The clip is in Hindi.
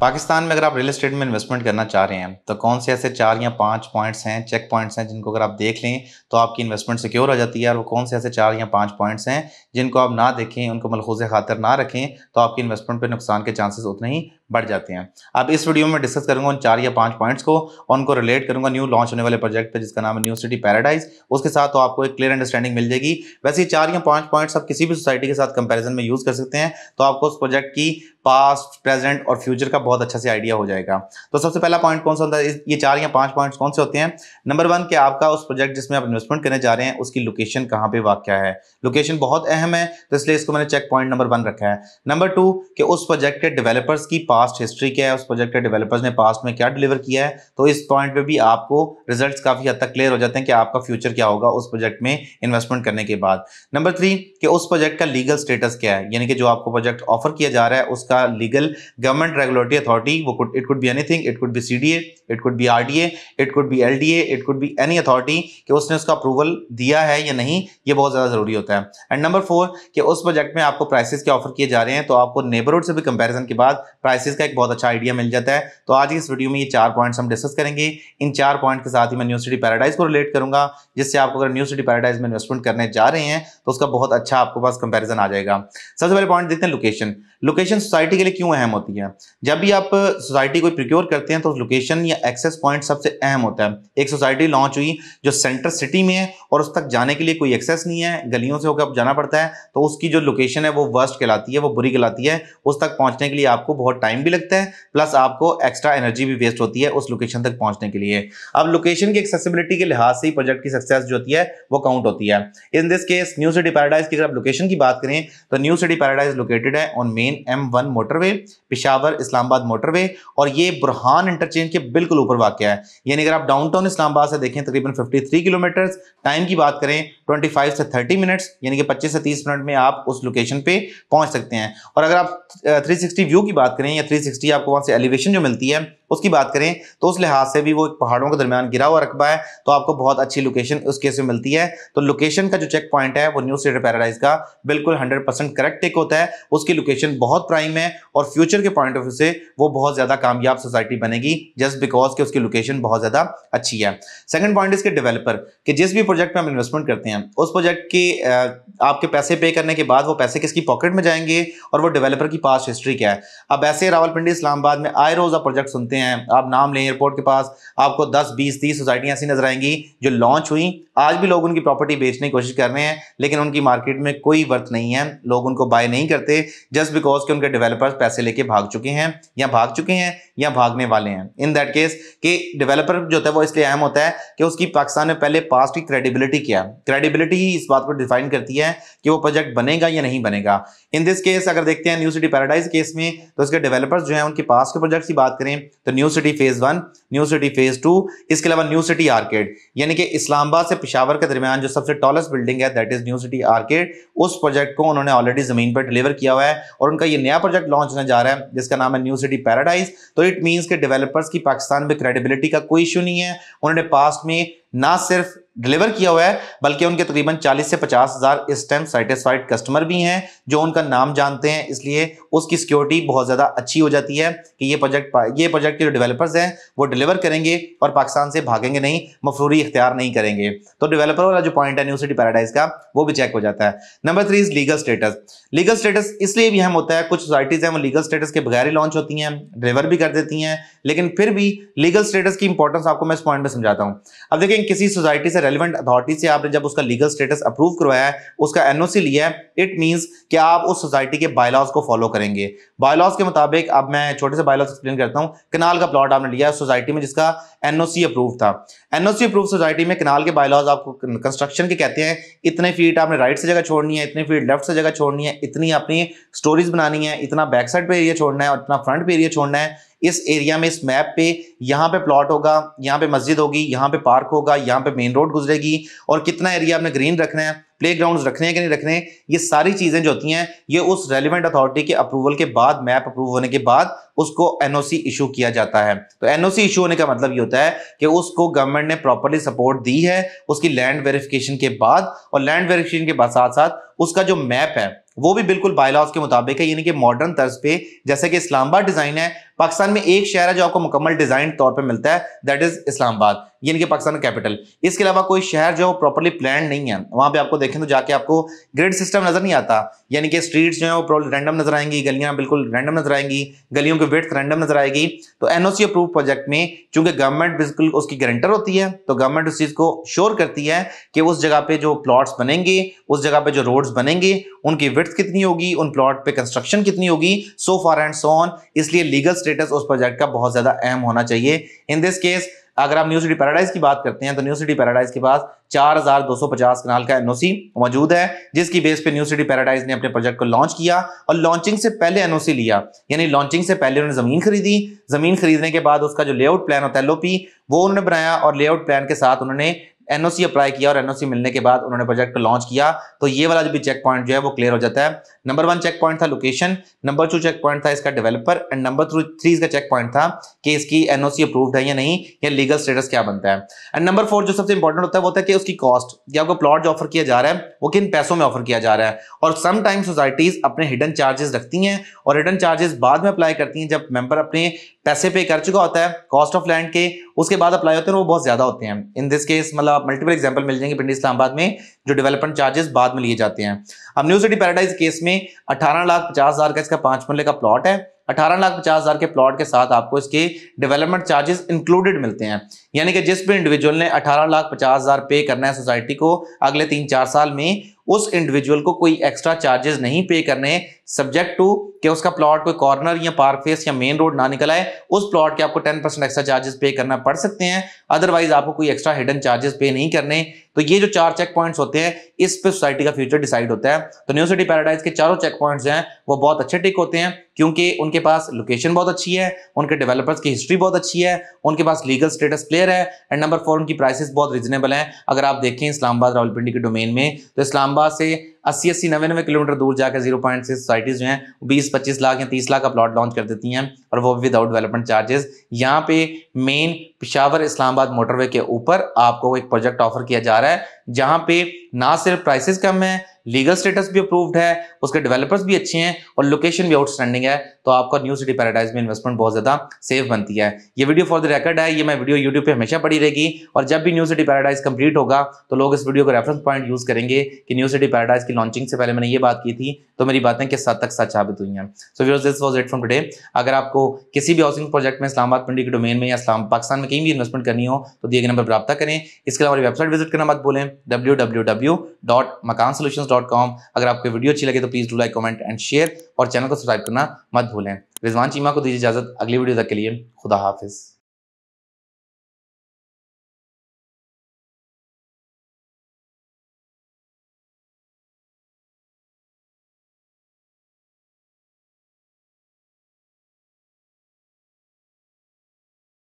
पाकिस्तान में अगर आप रियल एस्टेट में इन्वेस्टमेंट करना चाह रहे हैं तो कौन से ऐसे चार या पाँच पॉइंट्स हैं चेक पॉइंट्स हैं जिनको अगर आप देख लें तो आपकी इन्वेस्टमेंट सिक्योर हो जाती है और वो कौन से ऐसे चार या पाँच पॉइंट्स हैं जिनको आप ना देखें उनको मलखूज खातर ना रखें तो आपकी इन्वेस्टमेंट पर नुकसान के चांसेस उतने ही बढ़ जाते हैं अब इस वीडियो में डिस्कस करूंगा उन चार या पाँच पॉइंट्स को उनको रिलेट करूंगा न्यू लॉन्च होने वाले प्रोजेक्ट पर जिसका नाम है न्यू सिटी पैराडाइज उसके साथ तो आपको एक क्लियर अंडरस्टैंडिंग मिल जाएगी वैसे चार या पाँच पॉइंट्स आप किसी भी सोसाइटी के साथ कंपेरिजन में यूज़ कर सकते हैं तो आपको उस प्रोजेक्ट की पास्ट प्रेजेंट और फ्यूचर का बहुत अच्छा से आइडिया हो जाएगा तो सबसे पहला पॉइंट कौन सा होता है ये चार या पांच पॉइंट्स कौन से होते हैं नंबर वन कि आपका उस प्रोजेक्ट जिसमें आप इन्वेस्टमेंट करने जा रहे हैं उसकी लोकेशन कहाँ पे वाक्य है लोकेशन बहुत अहम है तो इसलिए इसको मैंने चेक पॉइंट नंबर वन रखा है नंबर टू कि उस प्रोजेक्ट के डिवेलपर्स की पास्ट हिस्ट्री क्या है उस प्रोजेक्ट के डिवेलपर्स ने पास्ट में क्या डिलीवर किया है तो इस पॉइंट पर भी आपको रिजल्ट काफ़ी हद तक क्लियर हो जाते हैं कि आपका फ्यूचर क्या होगा उस प्रोजेक्ट में इन्वेस्टमेंट करने के बाद नंबर थ्री कि उस प्रोजेक्ट का लीगल स्टेटस क्या है यानी कि जो आपको प्रोजेक्ट ऑफर किया जा रहा है उसका उसका लीगल गवर्नमेंट रेगुलेटरी अथॉरिटी वो could it could be anything it could be CDA it could be RDA it could be LDA it could be any authority कि उसने उसका अप्रूवल दिया है या नहीं ये बहुत ज़्यादा ज़रूरी होता है एंड नंबर फोर कि उस प्रोजेक्ट में आपको प्राइसेस के ऑफर किए जा रहे हैं तो आपको नेबरहुड से भी कंपेरिजन के बाद प्राइसेस का एक बहुत अच्छा आइडिया मिल जाता है तो आज इस वीडियो में ये चार पॉइंट्स हम डिस्कस करेंगे इन चार पॉइंट के साथ ही मैं न्यू सिटी पैराडाइज को रिलेट करूँगा जिससे आपको अगर न्यू सिटी पैराडाइज में इन्वेस्टमेंट करने जा रहे हैं तो उसका बहुत अच्छा आपके पास कंपेरिजन आ जाएगा सबसे पहले पॉइंट देखते हैं लोकेशन लोकेशन सोसाइटी के लिए क्यों अहम होती है जब भी आप सोसाइटी को प्रिक्योर करते हैं तो लोकेशन या एक्सेस पॉइंट सबसे अहम होता है एक सोसाइटी लॉन्च हुई जो सेंटर सिटी में है और उस तक जाने के लिए कोई एक्सेस नहीं है गलियों से होकर आप जाना पड़ता है तो उसकी जो लोकेशन है वो वर्स्ट कहलाती है वो बुरी कहलाती है उस तक पहुँचने के लिए आपको बहुत टाइम भी लगता है प्लस आपको एक्स्ट्रा एनर्जी भी वेस्ट होती है उस लोकेशन तक पहुँचने के लिए अब लोकेशन की एक्सेसिबिलिटी के लिहाज से ही प्रोजेक्ट की सक्सेस जो होती है वो काउंट होती है in this case New city paradise की अगर आप लोकेशन की बात करें तो न्यू सिटी पैराडाइज लोकेटेड है on main main M one motorway Peshawar Islamabad motorway और ये बुरहान इंटरचेंज के बिल्कुल ऊपर वाक़ है यानी अगर आप डाउन टाउन इस्लामाबाद से देखें तकरीबन 53 किलोमीटर टाइम की बात करें 25 से 30 मिनट्स यानी कि 25 से 30 मिनट में आप उस लोकेशन पे पहुंच सकते हैं और अगर आप 360 व्यू की बात करें या 360 आपको वहाँ से एलिवेशन जो मिलती है उसकी बात करें तो उस लिहाज से भी वो एक पहाड़ों के दरमियान गिरा हुआ रकबा है तो आपको बहुत अच्छी लोकेशन उस केस में मिलती है तो लोकेशन का जो चेक पॉइंट है वो न्यू सीटर पैराडाइज का बिल्कुल हंड्रेड परसेंट करेक्ट टेक होता है उसकी लोकेशन बहुत प्राइम है और फ्यूचर के पॉइंट ऑफ व्यू से वो बहुत ज़्यादा कामयाब सोसाइटी बनेगी जस्ट बिकॉज की उसकी लोकेशन बहुत ज़्यादा अच्छी है सेकेंड पॉइंट इसके डिवेलपर कि जिस भी प्रोजेक्ट में हम इन्वेस्टमेंट करते हैं उस प्रोजेक्ट के आपके पैसे पे करने के बाद वो पैसे किसकी पॉकेट में जाएंगे और वो डिवेलपर की पास हिस्ट्री क्या है अब ऐसे रावलपिंडी इस्लामाबाद में आए रोज़ आप प्रोजेक्ट सुनते हैं हैं आप नाम लें एयरपोर्ट के पास आपको 10, 20, 30 सोसाइटियाँ ऐसी नजर आएंगी जो लॉन्च हुई आज भी लोग उनकी प्रॉपर्टी बेचने की कोशिश कर रहे हैं लेकिन उनकी मार्केट में कोई वर्थ नहीं है लोग उनको बाय नहीं करते जस्ट बिकॉज के उनके डेवलपर्स पैसे लेके भाग चुके हैं या भाग चुके हैं या भागने वाले हैं इन दैट केस कि डेवलपर जो होता है वो इसलिए अहम होता है कि उसकी पाकिस्तान में पहले पास्ट की क्रेडिबिलिटी क्या है क्रेडिबिलिटी ही इस बात को डिफाइन करती है कि वो प्रोजेक्ट बनेगा या नहीं बनेगा इन दिस केस अगर देखते हैं न्यू सिटी पैराडाइज केस में तो उसके डेवलपर्स जो है उनके पास के प्रोजेक्ट की बात करें तो तो New City phase one New City phase two इसके अलावा न्यू सिटी आर्केड यानी कि इस्लामाबाद से पिशावर के दरमियान जो सबसे टॉलेस्ट बिल्डिंग है that is New City Arcade उस प्रोजेक्ट को उन्होंने ऑलरेडी ज़मीन पर डिलीवर किया हुआ है और उनका ये नया प्रोजेक्ट लॉन्च होने जा रहा है जिसका नाम है न्यू सिटी पैराडाइज तो इट मीन्स के डेवलपर्स की पाकिस्तान में क्रेडिबिलिटी का कोई इशू नहीं है उन्होंने पास्ट में ना सिर्फ डिलीवर किया हुआ है बल्कि उनके तकरीबन 40 से पचास हज़ार इस टाइम सेटिस्फाइड कस्टमर भी हैं जो उनका नाम जानते हैं इसलिए उसकी सिक्योरिटी बहुत ज़्यादा अच्छी हो जाती है कि ये प्रोजेक्ट ये प्रोजेक्ट के जो डेवलपर्स हैं वो डिलीवर करेंगे और पाकिस्तान से भागेंगे नहीं मफरूरी इख्तियार नहीं करेंगे तो डेवलपर वाला जो पॉइंट है न्यू सिटी पैराडाइज का वो भी चेक हो जाता है number three is legal status legal status इसलिए भी अहम होता है कुछ सोसाइटीज़ हैं वो लीगल स्टेटस के बगैर ही लॉन्च होती हैं डिलीवर भी कर देती हैं लेकिन फिर भी लीगल स्टेटस की इंपॉर्टेंस आपको मैं इस पॉइंट में समझाता हूँ अब देखें किसी सोसाइटी से रेलिवेंट अथॉरिटी से आपने जब उसका लीगल स्टेटस अप्रूव करवाया है उसका एनओसी लिया है इट मीन्स कि आप उस सोसाइटी के बायलॉज को फॉलो करेंगे बायलॉज के मुताबिक अब मैं छोटे से बायलॉज एक्सप्लेन करता हूँ कनाल का प्लॉट आपने लिया है सोसाइटी में जिसका एनओसी अप्रूव था एनओसी अप्रूव सोसाइटी में कनाल के बायलॉज आपको कंस्ट्रक्शन के कहते हैं इतने फीट आपने राइट से जगह छोड़नी है इतने फीट लेफ्ट से जगह छोड़नी है इतनी अपनी स्टोरीज बनानी है इतना बैक साइड पर एरिया छोड़ना है और इतना फ्रंट पे एरिया छोड़ना है इस एरिया में इस मैप पे यहाँ पे प्लॉट होगा यहाँ पे मस्जिद होगी यहाँ पे पार्क होगा यहाँ पे मेन रोड गुजरेगी और कितना एरिया आपने ग्रीन रखना है प्ले रखने हैं कि नहीं रखने ये सारी चीज़ें जो होती हैं ये उस रेलिवेंट अथॉरिटी के अप्रूवल के बाद मैप अप्रूव होने के बाद उसको एनओसी इशू किया जाता है तो एनओसी इशू होने का मतलब ये होता है कि उसको गवर्नमेंट ने प्रॉपरली सपोर्ट दी है उसकी लैंड वेरिफिकेशन के बाद और लैंड वेरिफिकेशन के बाद साथ साथ उसका जो मैप है वो भी बिल्कुल बायलॉज के मुताबिक है यानी कि मॉडर्न तर्ज पे जैसे कि इस्लामाबाद डिजाइन है पाकिस्तान में एक शहर है जो आपको मुकम्मल डिजाइन तौर पे मिलता है दैट इज इस्लामाबाद ये इनके पाकिस्तान का कैपिटल इसके अलावा कोई शहर जो है प्रॉपरली प्लान नहीं है वहाँ पे आपको देखें तो जाके आपको ग्रिड सिस्टम नजर नहीं आता यानी कि स्ट्रीट्स जो है वो रैंडम नजर आएंगी गलियाँ बिल्कुल रैंडम नजर आएंगी गलियों की विर्थ रैंडम नजर आएगी तो एनओसी अप्रूव प्रोजेक्ट में चूंकि गवर्नमेंट बिल्कुल उसकी गारंटर होती है तो गवर्नमेंट उस चीज को श्योर करती है कि उस जगह पे जो प्लॉट्स बनेंगे उस जगह पे जो रोड्स बनेंगे उनकी विर्थ कितनी होगी उन प्लॉट पे कंस्ट्रक्शन कितनी होगी so far and so on इसलिए लीगल स्टेटस उस प्रोजेक्ट का बहुत ज्यादा अहम होना चाहिए इन दिस केस अगर आप न्यू सिटी पैराडाइज की बात करते हैं तो न्यू सिटी पैराडाइज के पास 4250 कनाल का एनओसी मौजूद है जिसकी बेस पे न्यू सिटी पैराडाइज ने अपने प्रोजेक्ट को लॉन्च किया और लॉन्चिंग से पहले एनओसी लिया यानी लॉन्चिंग से पहले उन्होंने जमीन खरीदी जमीन खरीदने के बाद उसका जो लेआउट प्लान होता है एलओपी वो उन्होंने बनाया और लेआउट प्लान के साथ उन्होंने एनओसी अप्लाई किया और एनओसी मिलने के बाद उन्होंने प्रोजेक्ट को लॉन्च किया तो ये वाला जो भी चेक पॉइंट जो है वो क्लियर हो जाता है नंबर वन चेक पॉइंट था location number two checkpoint था इसका डेवलपर एंड नंबर थ्री इसका चेक पॉइंट था कि इसकी एनओसी अप्रूव्ड है या नहीं या लीगल स्टेटस क्या बनता है एंड नंबर फोर जो सबसे इंपॉर्टेंट होता है वो है कि उसकी कॉस्ट या आपको प्लॉट जो ऑफर किया जा रहा है वो किन पैसों में ऑफर किया जा रहा है और समटाइम सोसाइटीज अपने हिडन चार्जेस रखती हैं और हिडन चार्जेस बाद में अप्लाई करती हैं जब मेंबर अपने पैसे पे कर चुका होता है कॉस्ट ऑफ लैंड के उसके बाद अप्लाई होते हैं वो बहुत ज़्यादा होते हैं इन दिस केस मतलब मल्टीपल एग्जाम्पल मिल जाएंगे पिंडी इस्लामाबाद में जो डेवलपमेंट चार्जेस बाद में लिए जाते हैं अब न्यू सिटी पैराडाइज केस में अठारह लाख पचास हज़ार का इसका पांच मरले का प्लॉट है अठारह लाख पचास हज़ार के प्लॉट के साथ आपको इसके डेवलपमेंट चार्जेस इंक्लूडेड मिलते हैं यानी कि जिस भी इंडिविजुअल ने अठारह लाख पचास हज़ार पे करना है सोसाइटी को अगले तीन चार साल में उस इंडिविजुअल को कोई एक्स्ट्रा चार्जेस नहीं पे करने सब्जेक्ट टू कि उसका प्लॉट कोई कॉर्नर या पार्क फेस या मेन रोड ना निकल आए उस प्लॉट के आपको 10 परसेंट एक्स्ट्रा चार्जेस पे करना पड़ सकते हैं अदरवाइज आपको कोई एक्स्ट्रा हिडन चार्जेस पे नहीं करने तो ये जो चार चेक पॉइंट होते हैं इस पर सोसाइटी का फ्यूचर डिसाइड होता है तो न्यू सिटी पैराडाइज के चारों चेक पॉइंट हैं वो बहुत अच्छे टिक होते हैं क्योंकि उनके पास लोकेशन बहुत अच्छी है उनके डेवलपर्स की हिस्ट्री बहुत अच्छी है उनके पास लीगल स्टेटस क्लियर है एंड नंबर फोर उनकी प्राइसेस बहुत रीजनेबल हैं अगर आप देखें इस्लामाबाद रावलपिंडी के डोमेन में तो इस्लामाबाद से अस्सी अस्सी नवे किलोमीटर दूर जाकर जीरो पॉइंट सिक्स सोसाइटीज़ जो हैं बीस पच्चीस लाख या तीस लाख का प्लॉट लॉन्च कर देती हैं और वो विदाउट डेवलपमेंट चार्जेस यहाँ पे मेन पिशावर इस्लामाबाद मोटरवे के ऊपर आपको एक प्रोजेक्ट ऑफर किया जा रहा है जहाँ पे ना सिर्फ प्राइसेस कम है लीगल स्टेटस भी अप्रूव्ड है उसके डेवलपर्स भी अच्छे हैं और लोकेशन भी आउटस्टैंडिंग है तो आपका न्यू सिटी पैराडाइज में इन्वेस्टमेंट बहुत ज़्यादा सेफ बनती है ये वीडियो फॉर द रिकॉर्ड है ये मैं वीडियो यूट्यूब पे हमेशा पड़ी रहेगी और जब भी न्यू सिटी पैराडाइज कंप्लीट होगा तो लोग इस वीडियो को रेफरेंस पॉइंट यूज़ करेंगे कि न्यू सिटी पैराडाइज की लॉन्चिंग से पहले मैंने ये बात की थी तो मेरी बातें किस हद तक सच साबित हुई हैं so viewers this was it from today अगर आपको किसी भी हाउसिंग प्रोजेक्ट में इस्लामाबाद पिंडी के डोमेन में या इस्लाम पाकिस्तान में कहीं भी इन्वेस्टमेंट करनी हो तो दिए गए नंबर पर रब्ता करें इसके अलावा वेबसाइट विजिट करना मत भूलें W W W dot Makaan solution dot com अगर आपको वीडियो अच्छी लगे तो please do like comment and share और चैनल को सब्सक्राइब करना मत भूलें रिजवान चीमा को दीजिए इजाज़त अगली वीडियो तक के लिए खुदा हाफिज़